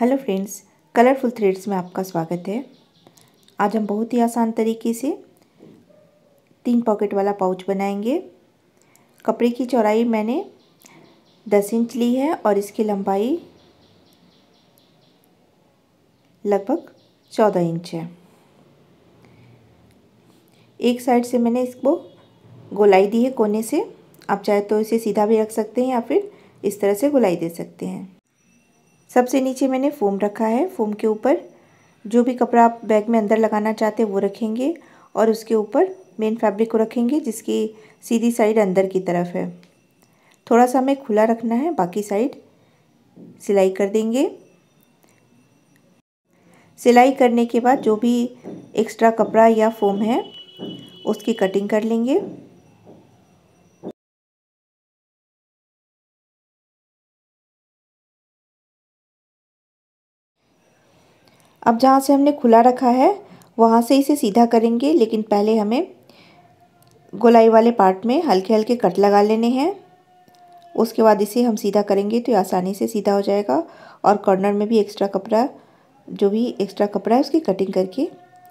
hello friends colourful threads में आपका स्वागत है आज हम बहुत ही आसान तरीके से तीन पॉकेट वाला पाउच बनाएंगे कपड़े की चौड़ाई मैंने दस इंच ली है और इसकी लंबाई लगभग चौदह इंच है एक साइड से मैंने इसको गोलाई दी है कोने से आप चाहे तो इसे सीधा भी रख सकते हैं या फिर इस तरह से गोलाई दे सकते हैं सबसे नीचे मैंने फोम रखा है फोम के ऊपर जो भी कपड़ा आप बैग में अंदर लगाना चाहते हैं वो रखेंगे और उसके ऊपर मेन फैब्रिक को रखेंगे जिसकी सीधी साइड अंदर की तरफ है थोड़ा सा हमें खुला रखना है बाकी साइड सिलाई कर देंगे सिलाई करने के बाद जो भी एक्स्ट्रा कपड़ा या फोम है उसकी कटिंग कर लेंगे अब जहाँ से हमने खुला रखा है वहाँ से इसे सीधा करेंगे लेकिन पहले हमें गोलाई वाले पार्ट में हल्के हल्के कट लगा लेने हैं उसके बाद इसे हम सीधा करेंगे तो आसानी से सीधा हो जाएगा और कॉर्नर में भी एक्स्ट्रा कपड़ा जो भी एक्स्ट्रा कपड़ा है उसकी कटिंग करके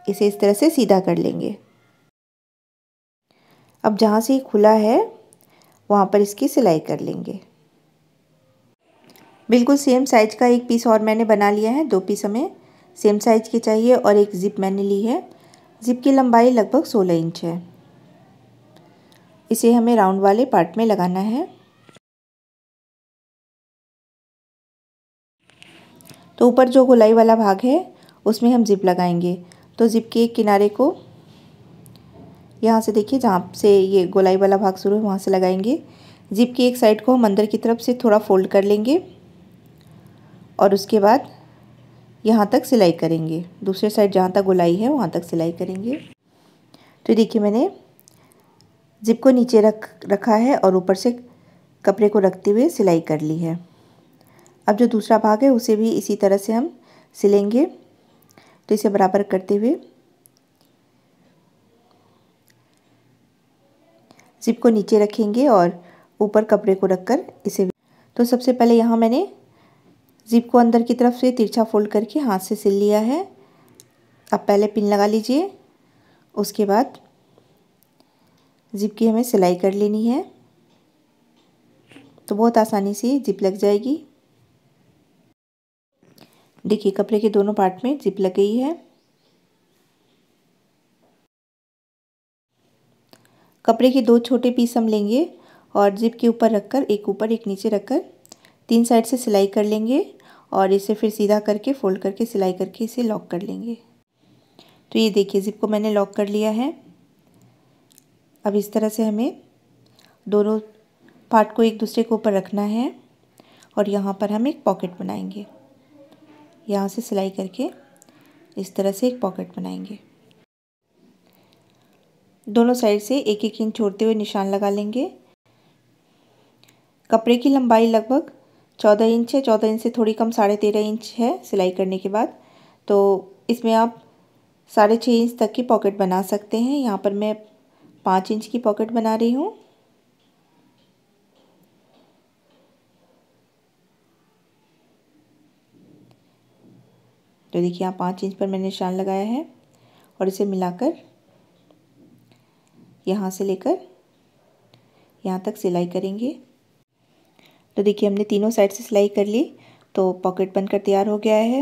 इसे इस तरह से सीधा कर लेंगे अब जहाँ से ये खुला है वहाँ पर इसकी सिलाई कर लेंगे बिल्कुल सेम साइज़ का एक पीस और मैंने बना लिया है दो पीस हमें सेम साइज की चाहिए और एक ज़िप मैंने ली है ज़िप की लंबाई लगभग 16 इंच है इसे हमें राउंड वाले पार्ट में लगाना है तो ऊपर जो गोलाई वाला भाग है उसमें हम ज़िप लगाएंगे तो ज़िप के किनारे को यहाँ से देखिए जहाँ से ये गोलाई वाला भाग शुरू है वहाँ से लगाएंगे ज़िप की एक साइड को हम अंदर की तरफ से थोड़ा फोल्ड कर लेंगे और उसके बाद यहाँ तक सिलाई करेंगे दूसरे साइड जहाँ तक गोलाई है वहाँ तक सिलाई करेंगे तो देखिए मैंने जिप को नीचे रख रखा है और ऊपर से कपड़े को रखते हुए सिलाई कर ली है अब जो दूसरा भाग है उसे भी इसी तरह से हम सिलेंगे तो इसे बराबर करते हुए जिप को नीचे रखेंगे और ऊपर कपड़े को रखकर इसे तो सबसे पहले यहाँ मैंने ज़िप को अंदर की तरफ से तिरछा फोल्ड करके हाथ से सिल लिया है अब पहले पिन लगा लीजिए उसके बाद ज़िप की हमें सिलाई कर लेनी है तो बहुत आसानी से जिप लग जाएगी देखिए कपड़े के दोनों पार्ट में जिप लग गई है कपड़े के दो छोटे पीस हम लेंगे और जिप के ऊपर रखकर एक ऊपर एक नीचे रखकर तीन साइड से सिलाई कर लेंगे और इसे फिर सीधा करके फोल्ड करके सिलाई करके इसे लॉक कर लेंगे तो ये देखिए ज़िप को मैंने लॉक कर लिया है अब इस तरह से हमें दोनों पार्ट को एक दूसरे के ऊपर रखना है और यहाँ पर हम एक पॉकेट बनाएंगे यहाँ से सिलाई करके इस तरह से एक पॉकेट बनाएंगे दोनों साइड से एक एक इंच छोड़ते हुए निशान लगा लेंगे कपड़े की लंबाई लगभग चौदह इंच है चौदह इंच से थोड़ी कम साढ़े तेरह इंच है सिलाई करने के बाद तो इसमें आप साढ़े छः इंच तक की पॉकेट बना सकते हैं यहाँ पर मैं पाँच इंच की पॉकेट बना रही हूँ तो देखिए यहाँ पाँच इंच पर मैंने निशान लगाया है और इसे मिलाकर यहाँ से लेकर यहाँ तक सिलाई करेंगे तो देखिए हमने तीनों साइड से सिलाई कर ली तो पॉकेट बनकर तैयार हो गया है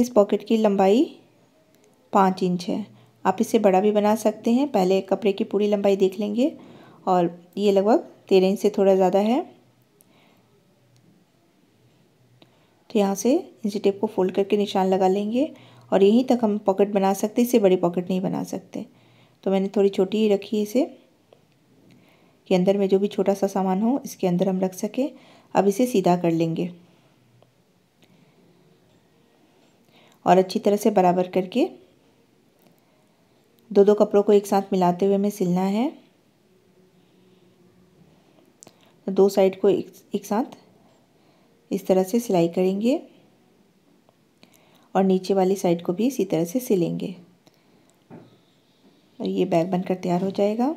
इस पॉकेट की लंबाई पाँच इंच है आप इसे बड़ा भी बना सकते हैं पहले कपड़े की पूरी लंबाई देख लेंगे और ये लगभग तेरह इंच से थोड़ा ज़्यादा है तो यहाँ से इंची टेप को फोल्ड करके निशान लगा लेंगे और यहीं तक हम पॉकेट बना सकते इसे बड़ी पॉकेट नहीं बना सकते तो मैंने थोड़ी छोटी ही रखी इसे कि अंदर में जो भी छोटा सा सामान हो इसके अंदर हम रख सकें अब इसे सीधा कर लेंगे और अच्छी तरह से बराबर करके दो दो कपड़ों को एक साथ मिलाते हुए हमें सिलना है दो साइड को एक, एक साथ इस तरह से सिलाई करेंगे और नीचे वाली साइड को भी इसी तरह से सिलेंगे और ये बैग बनकर तैयार हो जाएगा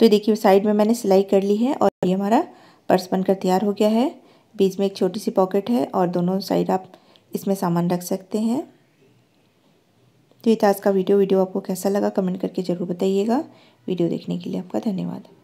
तो देखिए साइड में मैंने सिलाई कर ली है और ये हमारा पर्स बनकर तैयार हो गया है बीच में एक छोटी सी पॉकेट है और दोनों साइड आप इसमें सामान रख सकते हैं तो ये था आज का वीडियो वीडियो आपको कैसा लगा कमेंट करके ज़रूर बताइएगा वीडियो देखने के लिए आपका धन्यवाद